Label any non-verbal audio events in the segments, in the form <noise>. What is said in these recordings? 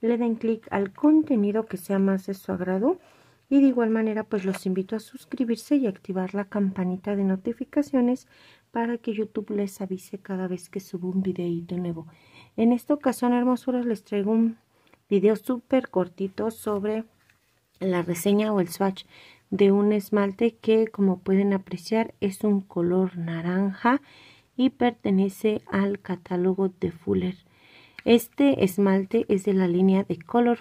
le den clic al contenido que sea más de su agrado y de igual manera pues los invito a suscribirse y activar la campanita de notificaciones para que YouTube les avise cada vez que subo un videito nuevo. En esta ocasión hermosuras les traigo un video súper cortito sobre la reseña o el swatch de un esmalte que como pueden apreciar es un color naranja y pertenece al catálogo de Fuller. Este esmalte es de la línea de Color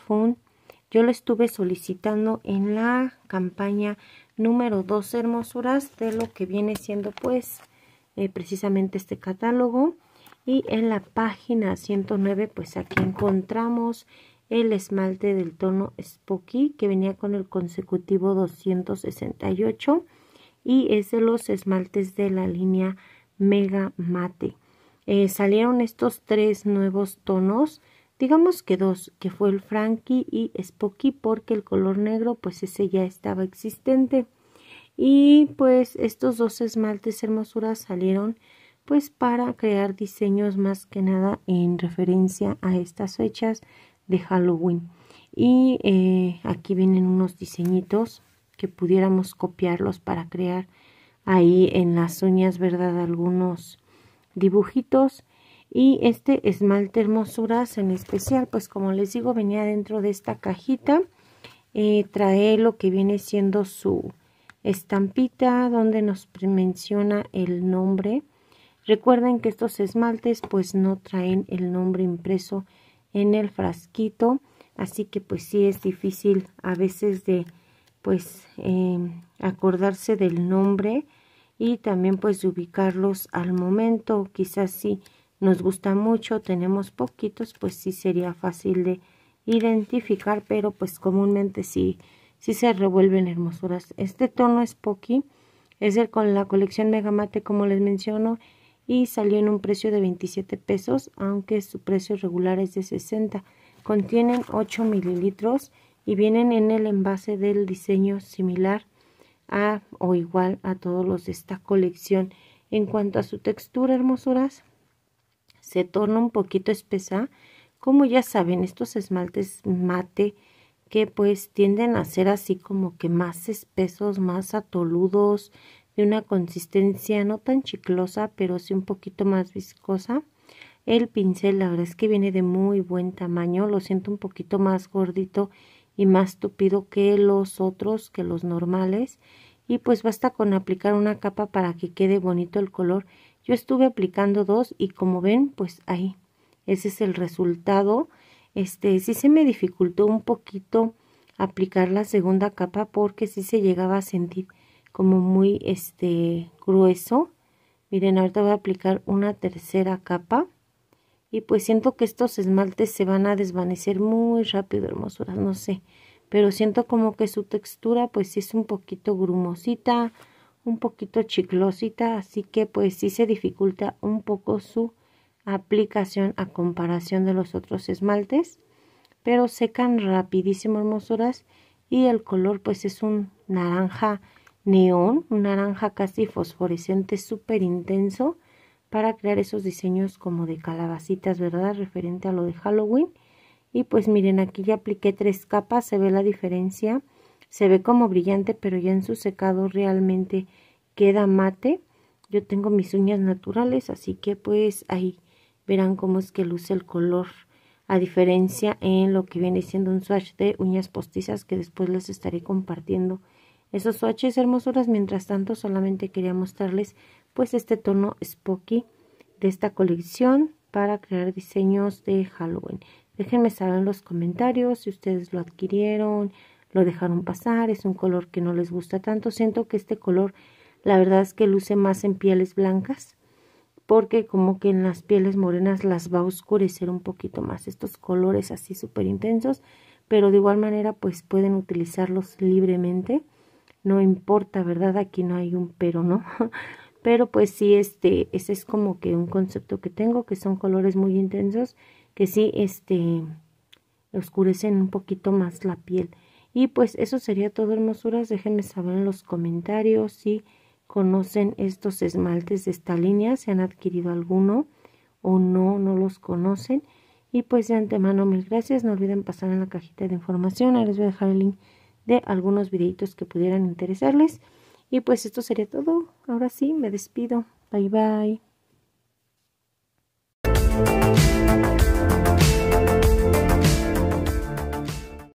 Yo lo estuve solicitando en la campaña número 2 hermosuras de lo que viene siendo pues eh, precisamente este catálogo. Y en la página 109 pues aquí encontramos el esmalte del tono Spooky que venía con el consecutivo 268 y es de los esmaltes de la línea Mega Mate. Eh, salieron estos tres nuevos tonos digamos que dos, que fue el Frankie y Spooky, porque el color negro, pues ese ya estaba existente. Y pues estos dos esmaltes hermosuras salieron pues para crear diseños más que nada en referencia a estas fechas de Halloween. Y eh, aquí vienen unos diseñitos que pudiéramos copiarlos para crear ahí en las uñas, ¿verdad? Algunos dibujitos y este esmalte hermosuras en especial pues como les digo venía dentro de esta cajita eh, trae lo que viene siendo su estampita donde nos menciona el nombre recuerden que estos esmaltes pues no traen el nombre impreso en el frasquito así que pues sí es difícil a veces de pues eh, acordarse del nombre y también pues ubicarlos al momento. Quizás si nos gusta mucho, tenemos poquitos, pues sí sería fácil de identificar, pero pues comúnmente sí, sí se revuelven hermosuras. Este tono es poqui es el con la colección Megamate como les menciono y salió en un precio de 27 pesos, aunque su precio regular es de 60. Contienen 8 mililitros y vienen en el envase del diseño similar o igual a todos los de esta colección. En cuanto a su textura, hermosuras, se torna un poquito espesa. Como ya saben, estos esmaltes mate que pues tienden a ser así como que más espesos, más atoludos, de una consistencia no tan chiclosa, pero sí un poquito más viscosa. El pincel la verdad es que viene de muy buen tamaño, lo siento un poquito más gordito y más tupido que los otros, que los normales. Y pues basta con aplicar una capa para que quede bonito el color. Yo estuve aplicando dos y como ven, pues ahí. Ese es el resultado. Este, sí se me dificultó un poquito aplicar la segunda capa porque sí se llegaba a sentir como muy este grueso. Miren, ahorita voy a aplicar una tercera capa. Y pues siento que estos esmaltes se van a desvanecer muy rápido, hermosuras, no sé. Pero siento como que su textura pues sí es un poquito grumosita, un poquito chiclosita, así que pues sí se dificulta un poco su aplicación a comparación de los otros esmaltes. Pero secan rapidísimo, hermosuras, y el color pues es un naranja neón, un naranja casi fosforescente súper intenso para crear esos diseños como de calabacitas, ¿verdad? Referente a lo de Halloween. Y pues miren, aquí ya apliqué tres capas, se ve la diferencia. Se ve como brillante, pero ya en su secado realmente queda mate. Yo tengo mis uñas naturales, así que pues ahí verán cómo es que luce el color. A diferencia en lo que viene siendo un swatch de uñas postizas que después les estaré compartiendo esos swatches hermosuras. Mientras tanto, solamente quería mostrarles pues este tono spooky de esta colección para crear diseños de Halloween. Déjenme saber en los comentarios si ustedes lo adquirieron, lo dejaron pasar, es un color que no les gusta tanto. Siento que este color la verdad es que luce más en pieles blancas porque como que en las pieles morenas las va a oscurecer un poquito más. Estos colores así súper intensos, pero de igual manera pues pueden utilizarlos libremente. No importa, ¿verdad? Aquí no hay un pero, ¿no? <laughs> pero pues sí, este, ese es como que un concepto que tengo, que son colores muy intensos, que sí, este, oscurecen un poquito más la piel. Y pues eso sería todo, hermosuras. Déjenme saber en los comentarios si conocen estos esmaltes de esta línea, si han adquirido alguno o no, no los conocen. Y pues de antemano mil gracias. No olviden pasar en la cajita de información. les voy a dejar el link de algunos videitos que pudieran interesarles. Y pues esto sería todo. Ahora sí, me despido. Bye bye.